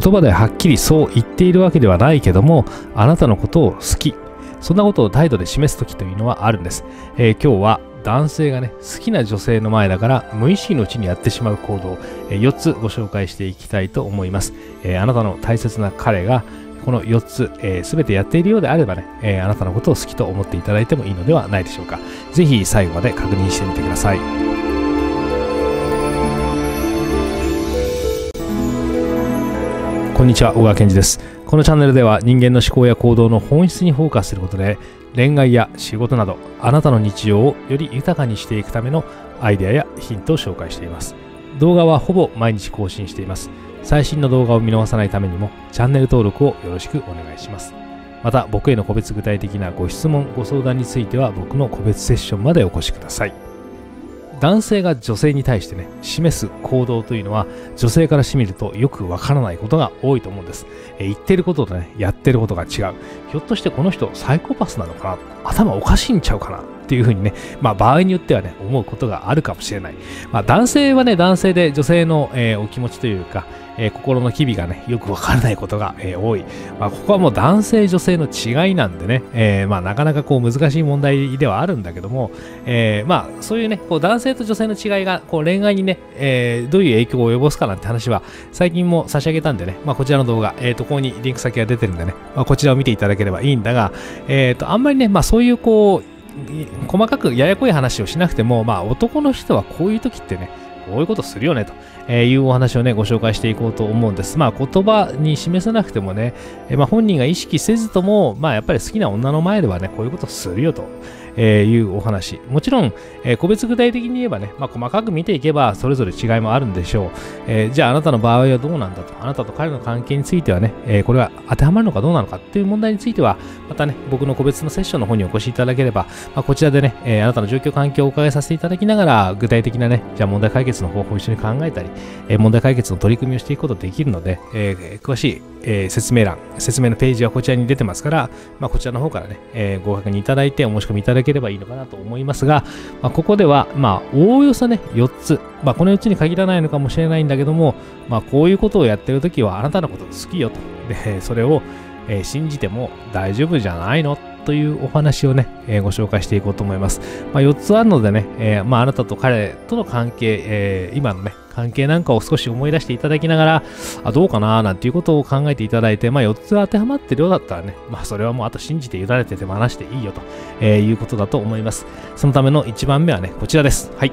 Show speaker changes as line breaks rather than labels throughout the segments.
言葉ではっきりそう言っているわけではないけども、あなたのことを好き。そんなことを態度で示す時というのはあるんです。えー、今日は男性がね、好きな女性の前だから無意識のうちにやってしまう行動、えー、4つご紹介していきたいと思います。えー、あなたの大切な彼がこの4つ、えー、全てやっているようであればね、えあなたのことを好きと思っていただいてもいいのではないでしょうか。是非最後まで確認してみてください。こんにちは小川健二ですこのチャンネルでは人間の思考や行動の本質にフォーカスすることで恋愛や仕事などあなたの日常をより豊かにしていくためのアイデアやヒントを紹介しています動画はほぼ毎日更新しています最新の動画を見逃さないためにもチャンネル登録をよろしくお願いしますまた僕への個別具体的なご質問ご相談については僕の個別セッションまでお越しください男性が女性に対してね示す行動というのは女性からしてみるとよくわからないことが多いと思うんです、えー、言ってることとねやってることが違うひょっとしてこの人サイコパスなのかな頭おかしいんちゃうかなっていうふうにね、まあ、場合によってはね思うことがあるかもしれない、まあ、男性はね男性で女性の、えー、お気持ちというか、えー、心の機微がねよくわからないことが、えー、多い、まあ、ここはもう男性女性の違いなんでね、えまあ、なかなかこう難しい問題ではあるんだけども、えまあ、そういうねこう男性と女性の違いがこう恋愛にね、えどういう影響を及ぼすかなんて話は最近も差し上げたんでね、まあ、こちらの動画、えー、とここにリンク先が出てるんでね、まあ、こちらを見ていただければいいんだが、えっ、ー、と、あんまりね、まあそういうこう、細かくややこい話をしなくても、まあ男の人はこういう時ってね、こういうことするよねと、えいうお話をね、ご紹介していこうと思うんです。まあ言葉に示さなくてもね、えまあ、本人が意識せずとも、まあやっぱり好きな女の前ではね、こういうことするよと、えいうお話もちろん、え個別具体的に言えばね、まあ、細かく見ていけばそれぞれ違いもあるんでしょう、えじゃああなたの場合はどうなんだとあなたと彼の関係についてはね、えこれは当てはまるのかどうなのかっていう問題についてはまたね僕の個別のセッションの方にお越しいただければ、まあ、こちらでね、えあなたの状況環境をお伺いさせていただきながら具体的なねじゃあ問題解決の方法を一緒に考えたり、え問題解決の取り組みをしていくことできるので、え詳しい、え説明欄説明のページはこちらに出てますから、まあ、こちらの方からね、えご確認いただいてお申し込みいただけければいいのかなと思いますが、まあ、ここでは、まあ、おおよそね、4つ、まあ、このうちに限らないのかもしれないんだけども、まあ、こういうことをやってるときは、あなたのこと好きよと。で、それを、えー、信じても大丈夫じゃないのというお話をね、えー、ご紹介していこうと思います。まあ、4つあるのでね、えー、まあ、あなたと彼との関係、え今のね、関係なんかを少し思い出していただきながら、あどうかななんていうことを考えていただいて、まあ、4つ当てはまってるようだったらね、まあ、それはもうあと信じて委ねても話していいよと、えー、いうことだと思います。そのための1番目はね、こちらです。はい。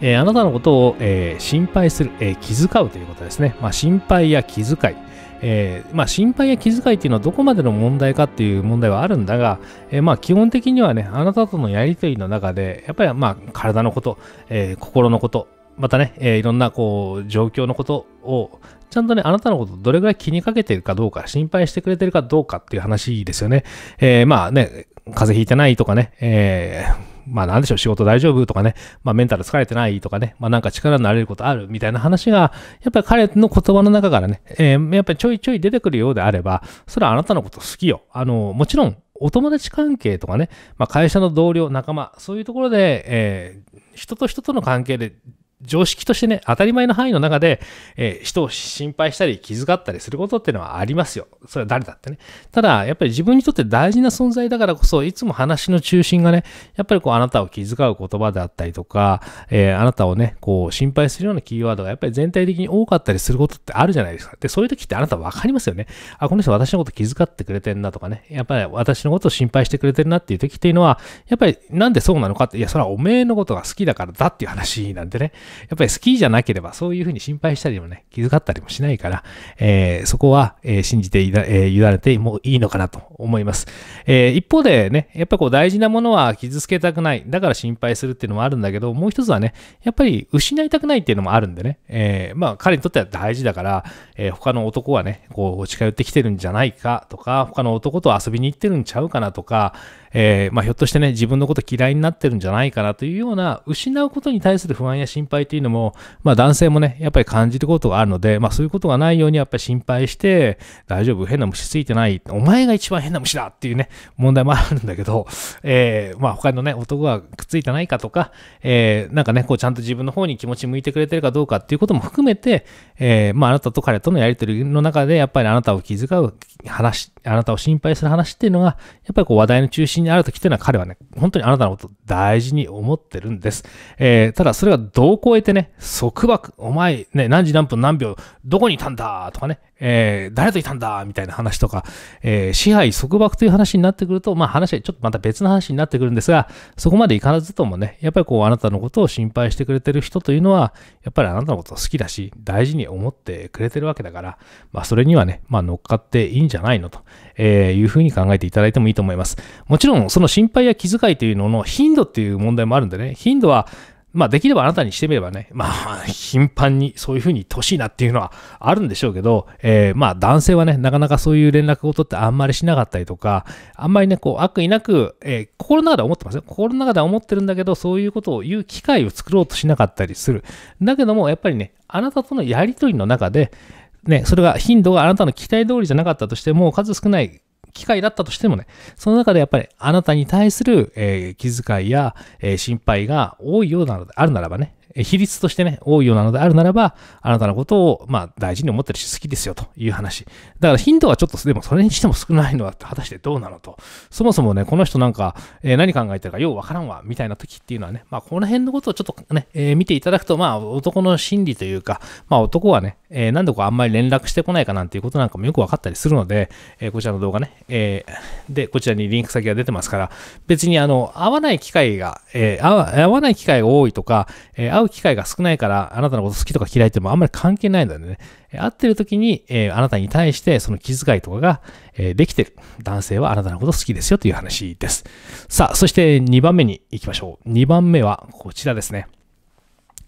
えー、あなたのことを、えー、心配する、えー、気遣うということですね。まあ、心配や気遣い、えー、まあ、心配や気遣いっていうのはどこまでの問題かっていう問題はあるんだが、えー、まあ、基本的にはね、あなたとのやりとりの中で、やっぱりまあ、体のこと、えー、心のこと、またね、えいろんなこう、状況のことを、ちゃんとね、あなたのことどれぐらい気にかけてるかどうか、心配してくれてるかどうかっていう話ですよね。えまあね、風邪ひいてないとかね、えー、まあなんでしょう、仕事大丈夫とかね、まあメンタル疲れてないとかね、まあなんか力になれることあるみたいな話が、やっぱり彼の言葉の中からね、えー、やっぱりちょいちょい出てくるようであれば、それはあなたのこと好きよ。あの、もちろん、お友達関係とかね、まあ、会社の同僚、仲間、そういうところで、えー、人と人との関係で常識としてね、当たり前の範囲の中で、えー、人を心配したり気遣ったりすることっていうのはありますよ。それは誰だってね。ただ、やっぱり自分にとって大事な存在だからこそ、いつも話の中心がね、やっぱりこう、あなたを気遣う言葉であったりとか、えー、あなたをね、こう、心配するようなキーワードがやっぱり全体的に多かったりすることってあるじゃないですか。で、そういう時ってあなた分かりますよね。あ、この人私のこと気遣ってくれてんなとかね、やっぱり私のことを心配してくれてるなっていう時っていうのは、やっぱりなんでそうなのかって、いや、それはおめえのことが好きだからだっていう話なんでね。やっぱりスキーじゃなければそういうふうに心配したりもね、気遣ったりもしないから、えー、そこは、えー、信じていだ、えー、委ねてもいいのかなと思います。え一方でね、やっぱこう大事なものは傷つけたくない。だから心配するっていうのもあるんだけど、もう一つはね、やっぱり失いたくないっていうのもあるんでね、えまあ彼にとっては大事だから、え他の男はね、こう近寄ってきてるんじゃないかとか、他の男と遊びに行ってるんちゃうかなとか、えー、まあ、ひょっとしてね、自分のこと嫌いになってるんじゃないかなというような、失うことに対する不安や心配というのも、まあ、男性もね、やっぱり感じることがあるので、まあ、そういうことがないようにやっぱり心配して、大丈夫、変な虫ついてない、お前が一番変な虫だっていうね、問題もあるんだけど、えー、まあ、他のね、男がくっついてないかとか、えー、なんかね、こう、ちゃんと自分の方に気持ち向いてくれてるかどうかっていうことも含めて、えー、まあ、あなたと彼とのやりとりの中で、やっぱりあなたを気遣う話、あなたを心配する話っていうのが、やっぱりこう、話題の中心信にある時っていうのは彼はね、本当にあなたのこと大事に思ってるんです。えー、ただそれは度を超えてね、束縛、お前ね、何時何分何秒、どこにいたんだとかね、えー、誰といたんだみたいな話とか、えー、支配束縛という話になってくると、まあ話はちょっとまた別の話になってくるんですが、そこまでいかずともね、やっぱりこうあなたのことを心配してくれてる人というのは、やっぱりあなたのことを好きだし、大事に思ってくれてるわけだから、まあそれにはね、まあ乗っかっていいんじゃないのと、えー、いうふうに考えていただいてもいいと思います。もちろんその心配や気遣いというのの頻度っていう問題もあるんでね、頻度はまあできればあなたにしてみればね、まあ頻繁にそういうふうにしいなっていうのはあるんでしょうけど、えー、まあ男性はね、なかなかそういう連絡を取ってあんまりしなかったりとか、あんまりね、こう悪意なく、えー、心の中で思ってますよ。心の中では思ってるんだけど、そういうことを言う機会を作ろうとしなかったりする。だけども、やっぱりね、あなたとのやりとりの中で、ね、それが頻度があなたの期待通りじゃなかったとしても、数少ない機会だったとしてもね、その中でやっぱりあなたに対する、えー、気遣いや、えー、心配が多いようなのであるならばね、比率としてね、多いようなのであるならば、あなたのことを、まあ、大事に思ってるし、好きですよという話。だから頻度はちょっと、でもそれにしても少ないのは果たしてどうなのと。そもそもね、この人なんか、えー、何考えてるかようわからんわ、みたいな時っていうのはね、まあ、この辺のことをちょっとね、えー、見ていただくと、まあ、男の心理というか、まあ、男はね、えー、何度かあんまり連絡してこないかなんていうことなんかもよくわかったりするので、えこちらの動画ね、えで、こちらにリンク先が出てますから、別にあの、会わない機会が、えー、会わない機会が多いとか、えー会う機会が少ないから、あなたのこと好きとか嫌いってもあんまり関係ないのでね、会ってる時に、えー、あなたに対してその気遣いとかが、えー、できてる。男性はあなたのこと好きですよという話です。さあ、そして2番目に行きましょう。2番目はこちらですね。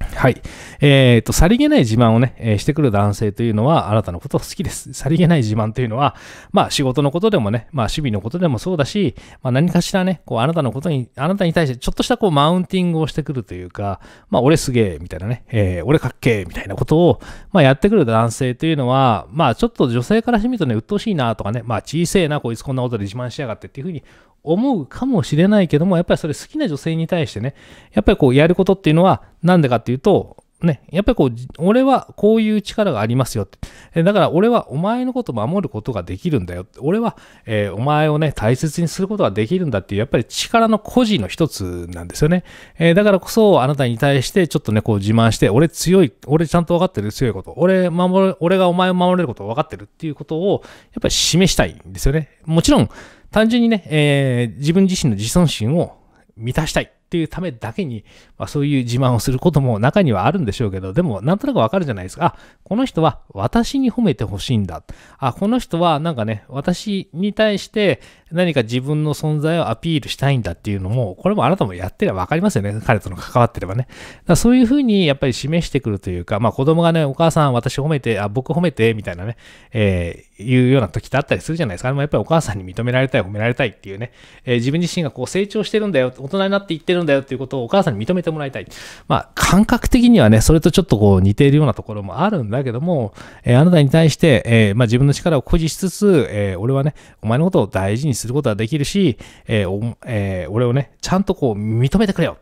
はい。えっ、ー、と、さりげない自慢をね、えー、してくる男性というのは、あなたのことを好きです。さりげない自慢というのは、まあ、仕事のことでもね、まあ、趣味のことでもそうだし、まあ、何かしらね、こう、あなたのことに、あなたに対して、ちょっとしたこう、マウンティングをしてくるというか、まあ、俺すげえ、みたいなね、えー、俺かっけえ、みたいなことを、まあ、やってくる男性というのは、まあ、ちょっと女性からしてみるとね、鬱陶しいなとかね、まあ、小せえな、こいつこんなことで自慢しやがってっていうふうに思うかもしれないけども、やっぱりそれ好きな女性に対してね、やっぱりこうやることっていうのは、なんでかっていうと、ね、やっぱりこう、俺はこういう力がありますよって。だから俺はお前のこと守ることができるんだよ。俺は、えー、お前をね、大切にすることができるんだっていう、やっぱり力の個人の一つなんですよね。えー、だからこそ、あなたに対してちょっとね、こう自慢して、俺強い、俺ちゃんと分かってる強いこと、俺守る、俺がお前を守れることを分かってるっていうことを、やっぱり示したいんですよね。もちろん、単純にね、えー、自分自身の自尊心を満たしたい。っていうためだけに、まあ、そういう自慢をすることも中にはあるんでしょうけど、でもなんとなくわかるじゃないですか。あ、この人は私に褒めてほしいんだ。あ、この人はなんかね、私に対して何か自分の存在をアピールしたいんだっていうのも、これもあなたもやってればわかりますよね。彼との関わってればね。だそういうふうにやっぱり示してくるというか、まあ子供がね、お母さん私褒めて、あ、僕褒めて、みたいなね、えー、いうような時ってあったりするじゃないですか。あれもやっぱりお母さんに認められたい、褒められたいっていうね、えー、自分自身がこう成長してるんだよ、大人になっていってるんだよっていうことをお母さんに認めてもらいたい。まあ、感覚的にはね、それとちょっとこう似ているようなところもあるんだけども、えー、あなたに対して、えー、まあ、自分の力を誇示しつつ、えー、俺はね、お前のことを大事にすることはできるし、ええ俺をね、ちゃんとこう認めてくれよ。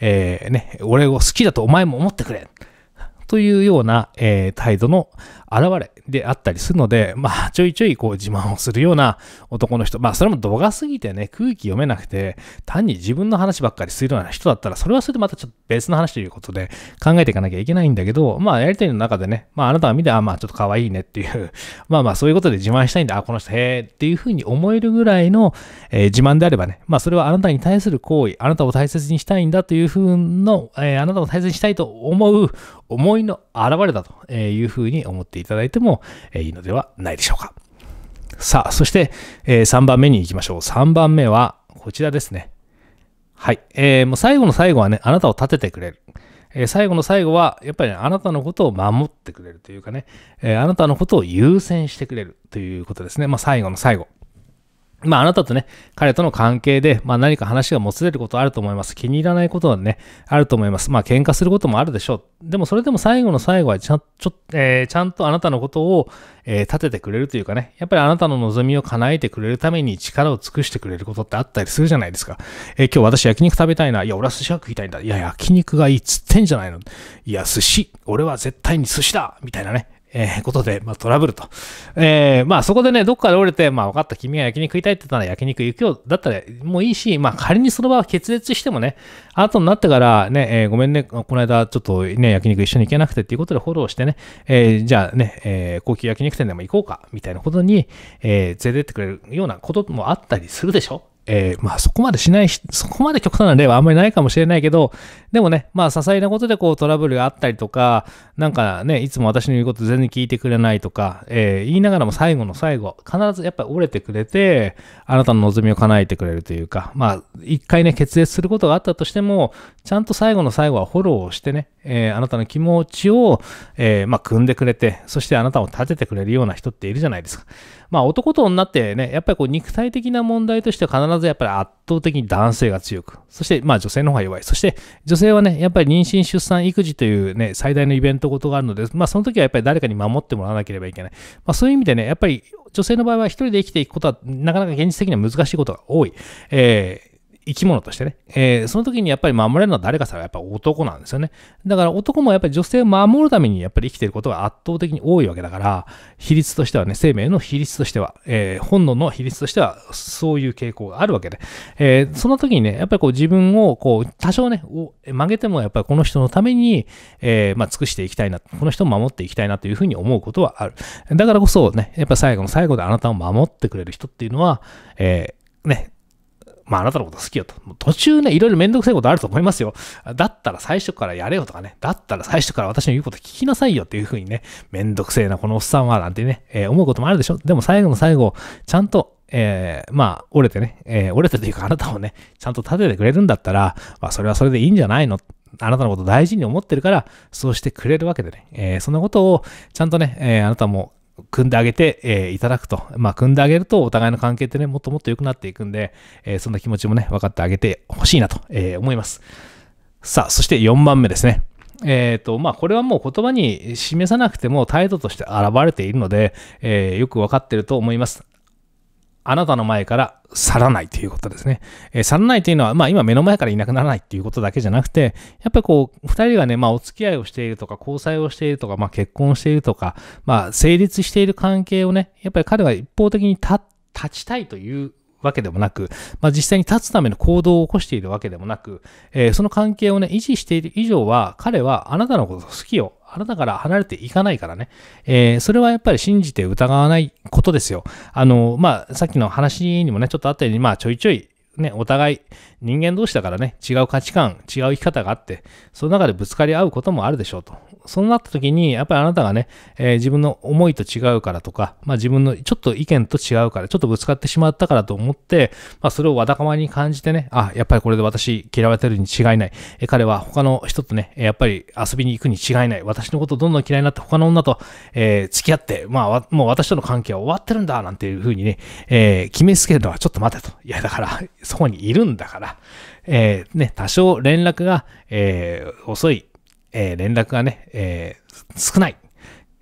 えね、俺を好きだとお前も思ってくれ。というような、えー、態度の現れであったりするので、まあ、ちょいちょいこう自慢をするような男の人、まあ、それも度が過ぎてね、空気読めなくて、単に自分の話ばっかりするような人だったら、それはそれでまたちょっと別の話ということで考えていかなきゃいけないんだけど、まあ、やりたいの中でね、まあ、あなたは見て、あ、まあ、ちょっと可愛いねっていう、まあまあ、そういうことで自慢したいんだ、あ、この人、へえっていうふうに思えるぐらいの、えー、自慢であればね、まあ、それはあなたに対する行為、あなたを大切にしたいんだというふうの、えー、あなたを大切にしたいと思う思いの表れだというふうに思っていただいてもいいのではないでしょうか。さあ、そして3番目に行きましょう。3番目はこちらですね。はい。えー、もう最後の最後はね、あなたを立ててくれる。えー、最後の最後は、やっぱり、ね、あなたのことを守ってくれるというかね、えー、あなたのことを優先してくれるということですね。まあ、最後の最後。まあ、あなたとね、彼との関係で、まあ、何か話がもつれることあると思います。気に入らないことはね、あると思います。まあ、喧嘩することもあるでしょう。でも、それでも最後の最後はちゃん、ちょ、えー、ちゃんとあなたのことを、えー、立ててくれるというかね、やっぱりあなたの望みを叶えてくれるために力を尽くしてくれることってあったりするじゃないですか。えー、今日私焼肉食べたいな。いや、俺は寿司は食いたいんだ。いや、焼肉がいいっつってんじゃないの。いや、寿司。俺は絶対に寿司だみたいなね。えー、ことで、まあ、トラブルと。えー、まあ、そこでね、どっかで折れて、まあ、分かった、君が焼肉食いたいって言ったら焼肉行くよ、だったらもういいし、まあ、仮にその場は決裂してもね、後になってからね、えー、ごめんね、この間ちょっとね、焼肉一緒に行けなくてっていうことでフォローしてね、えー、じゃあね、えー、高級焼肉店でも行こうか、みたいなことに、えー、連れてってくれるようなこともあったりするでしょえー、まあそこまでしない、そこまで極端な例はあんまりないかもしれないけど、でもね、まあ些細なことでこうトラブルがあったりとか、なんかね、いつも私の言うこと全然聞いてくれないとか、えー、言いながらも最後の最後、必ずやっぱり折れてくれて、あなたの望みを叶えてくれるというか、まあ一回ね、決裂することがあったとしても、ちゃんと最後の最後はフォローをしてね、えー、あなたの気持ちを、えまあ組んでくれて、そしてあなたを立ててくれるような人っているじゃないですか。まあ男と女ってね、やっぱりこう肉体的な問題としては必ずやっぱり圧倒的に男性が強く、そしてまあ女性の方が弱い。そして女性はね、やっぱり妊娠、出産、育児というね、最大のイベントごとがあるので、まあその時はやっぱり誰かに守ってもらわなければいけない。まあそういう意味でね、やっぱり女性の場合は一人で生きていくことはなかなか現実的には難しいことが多い。えー生き物としてね、えー、その時にやっぱり守れるのは誰かさやっぱ男なんですよね。だから男もやっぱり女性を守るためにやっぱり生きてることが圧倒的に多いわけだから、比率としてはね、生命の比率としては、えー、本能の比率としてはそういう傾向があるわけで、えー、その時にね、やっぱりこう自分をこう多少ね、曲げてもやっぱりこの人のために、えまあ、尽くしていきたいな、この人を守っていきたいなというふうに思うことはある。だからこそね、やっぱ最後の最後であなたを守ってくれる人っていうのは、えね、まああなたのこと好きよと。途中ね、いろいろめんどくさいことあると思いますよ。だったら最初からやれよとかね。だったら最初から私の言うこと聞きなさいよっていうふうにね、めんどくせえな、このおっさんは、なんてね、えー、思うこともあるでしょ。でも最後の最後、ちゃんとえー、まあ、折れてね、えー、折れてというかあなたをね、ちゃんと立ててくれるんだったら、まあ、それはそれでいいんじゃないのあなたのこと大事に思ってるから、そうしてくれるわけでね、えー、そんなことをちゃんとね、えあなたも組んであげて、えー、いただくと。まあ、組んであげるとお互いの関係ってね、もっともっと良くなっていくんで、えー、そんな気持ちもね、分かってあげてほしいなと、えー、思います。さあ、そして4番目ですね。えっ、ー、と、まあ、これはもう言葉に示さなくても態度として現れているので、えー、よく分かってると思います。あなたの前から去らないということですね。えー、去らないというのは、まあ今目の前からいなくならないっていうことだけじゃなくて、やっぱりこう、二人がね、まあお付き合いをしているとか、交際をしているとか、まあ結婚しているとか、まあ成立している関係をね、やっぱり彼は一方的に立ちたいというわけでもなく、まあ、実際に立つための行動を起こしているわけでもなく、えー、その関係をね、維持している以上は、彼はあなたのことを好きよ。あなたから離れていかないからね。えー、それはやっぱり信じて疑わないことですよ。あの、まあ、さっきの話にもね、ちょっとあったように、まあ、ちょいちょいね、お互い人間同士だからね、違う価値観、違う生き方があって、その中でぶつかり合うこともあるでしょうと。そうなった時に、やっぱりあなたがね、えー、自分の思いと違うからとか、まあ自分のちょっと意見と違うから、ちょっとぶつかってしまったからと思って、まあそれをわだかまりに感じてね、あ、やっぱりこれで私嫌われてるに違いない。え彼は他の人とね、やっぱり遊びに行くに違いない。私のことどんどん嫌いになって他の女と、えー、付き合って、まあもう私との関係は終わってるんだ、なんていうふうにね、えー、決めつけるのはちょっと待てと。いやだから、そこにいるんだから、、えー、ね、多少連絡が、えー、遅い、えー、連絡がね、えー、少ない、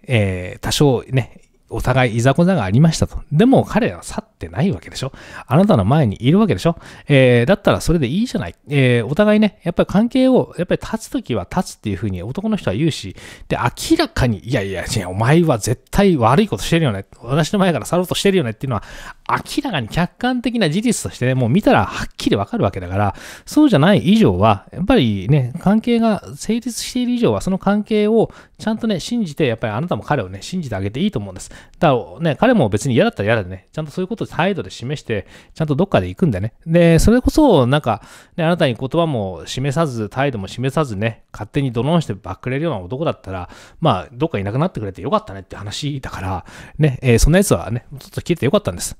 えー、多少ね、お互いいざこざがありましたと。でも彼らは去ってないわけでしょ。あなたの前にいるわけでしょ。えー、だったらそれでいいじゃない。えー、お互いね、やっぱり関係を、やっぱり立つときは立つっていうふうに男の人は言うし、で、明らかに、いやいや、お前は絶対悪いことしてるよね。私の前から去ろうとしてるよねっていうのは、明らかに客観的な事実としてね、もう見たらはっきりわかるわけだから、そうじゃない以上は、やっぱりね、関係が成立している以上は、その関係をちゃんとね、信じて、やっぱりあなたも彼をね、信じてあげていいと思うんです。だからね、彼も別に嫌だったら嫌だね、ちゃんとそういうことを態度で示して、ちゃんとどっかで行くんよね。で、それこそ、なんか、ね、あなたに言葉も示さず、態度も示さずね、勝手にドローンしてばっくれるような男だったら、まあ、どっかいなくなってくれてよかったねって話だから、ね、えー、そんな奴はね、ちょっと消えてよかったんです。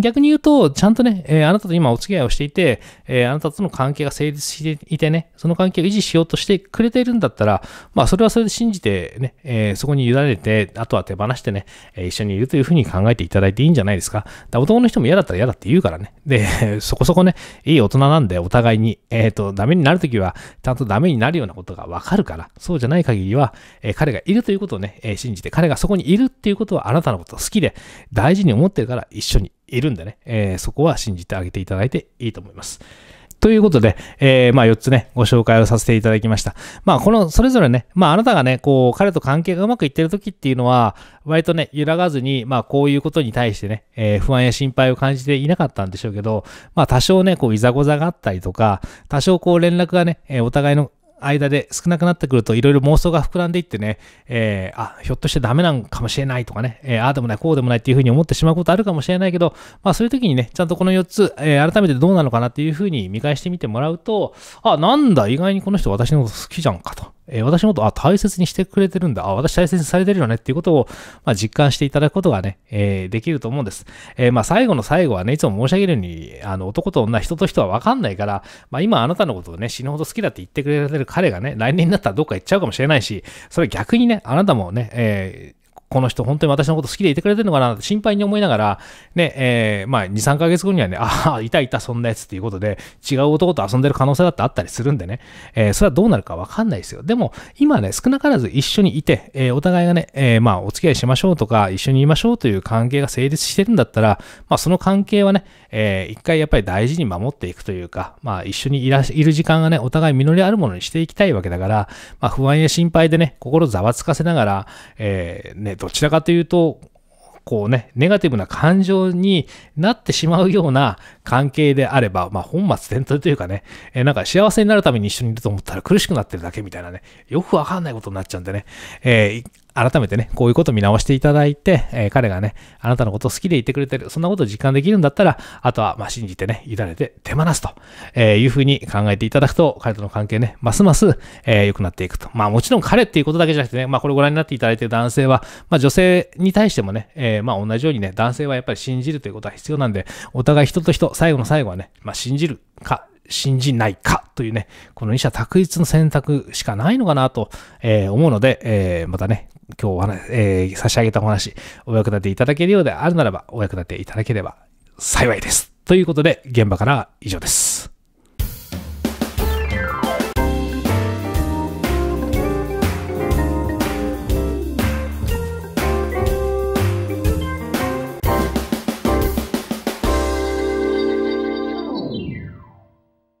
逆に言うと、ちゃんとね、えー、あなたと今お付き合いをしていて、えー、あなたとの関係が成立していてね、その関係を維持しようとしてくれているんだったら、まあ、それはそれで信じて、ね、えー、そこに委ねて、あとは手放してね、え一緒にいるというふうに考えていただいていいんじゃないですか。男の人も嫌だったら嫌だって言うからね。で、そこそこね、いい大人なんで、お互いに、えっ、ー、と、ダメになるときは、ちゃんとダメになるようなことがわかるから、そうじゃない限りは、えー、彼がいるということをね、え信じて、彼がそこにいるっていうことはあなたのこと好きで、大事に思ってるから一緒にいるんでね、えそこは信じてあげていただいていいと思います。ということで、えー、まあ4つね、ご紹介をさせていただきました。まあこのそれぞれね、まああなたがね、こう彼と関係がうまくいってる時っていうのは、割とね、揺らがずに、まあこういうことに対してね、えー、不安や心配を感じていなかったんでしょうけど、まあ多少ね、こういざこざがあったりとか、多少こう連絡がね、えお互いの間で少なくなってくるといろいろ妄想が膨らんでいってね、えー、あ、ひょっとしてダメなのかもしれないとかね、えー、ああでもない、こうでもないっていうふうに思ってしまうことあるかもしれないけど、まあそういう時にね、ちゃんとこの4つ、えー、改めてどうなのかなっていうふうに見返してみてもらうと、あ、なんだ、意外にこの人私のこと好きじゃんかと。えー、私もと、あ、大切にしてくれてるんだ。あ、私大切にされてるよねっていうことを、まあ、実感していただくことがね、えー、できると思うんです。えー、まあ、最後の最後はね、いつも申し上げるように、あの、男と女、人と人は分かんないから、まあ、今あなたのことをね、死ぬほど好きだって言ってくれてる彼がね、来年になったらどっか行っちゃうかもしれないし、それ逆にね、あなたもね、えーこの人本当に私のこと好きでいてくれてるのかなって心配に思いながら、ね、えー、まあ、2、3ヶ月後にはね、ああ、いたいた、そんなやつっていうことで、違う男と遊んでる可能性だってあったりするんでね、えー、それはどうなるかわかんないですよ。でも、今ね、少なからず一緒にいて、えー、お互いがね、えまあ、お付き合いしましょうとか、一緒にいましょうという関係が成立してるんだったら、まあ、その関係はね、えー、一回やっぱり大事に守っていくというか、まあ、一緒にいらいる時間がね、お互い実りあるものにしていきたいわけだから、まあ、不安や心配でね、心ざわつかせながら、えね、どちらかというと、こうね、ネガティブな感情になってしまうような関係であれば、まあ本末転倒というかね、えー、なんか幸せになるために一緒にいると思ったら苦しくなってるだけみたいなね、よくわかんないことになっちゃうんでね、えー、改めてね、こういうこと見直していただいて、えー、彼がね、あなたのことを好きでいてくれてる、そんなことを実感できるんだったら、あとは、ま信じてね、委ねて手放すと、えー、いうふうに考えていただくと、彼との関係ね、ますます、えー、良くなっていくと。まあ、もちろん彼っていうことだけじゃなくてね、まあ、これご覧になっていただいている男性は、まあ、女性に対してもね、えー、まあ、同じようにね、男性はやっぱり信じるということは必要なんで、お互い人と人、最後の最後はね、まあ、信じるか、信じないかというね、この二者択一の選択しかないのかなと、えー、思うので、えー、またね、今日お話、えー、差し上げたお話、お役立ていただけるようであるならば、お役立ていただければ幸いです。ということで、現場からは以上です。